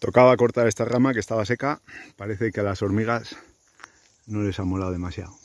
Tocaba cortar esta rama que estaba seca, parece que a las hormigas no les ha molado demasiado.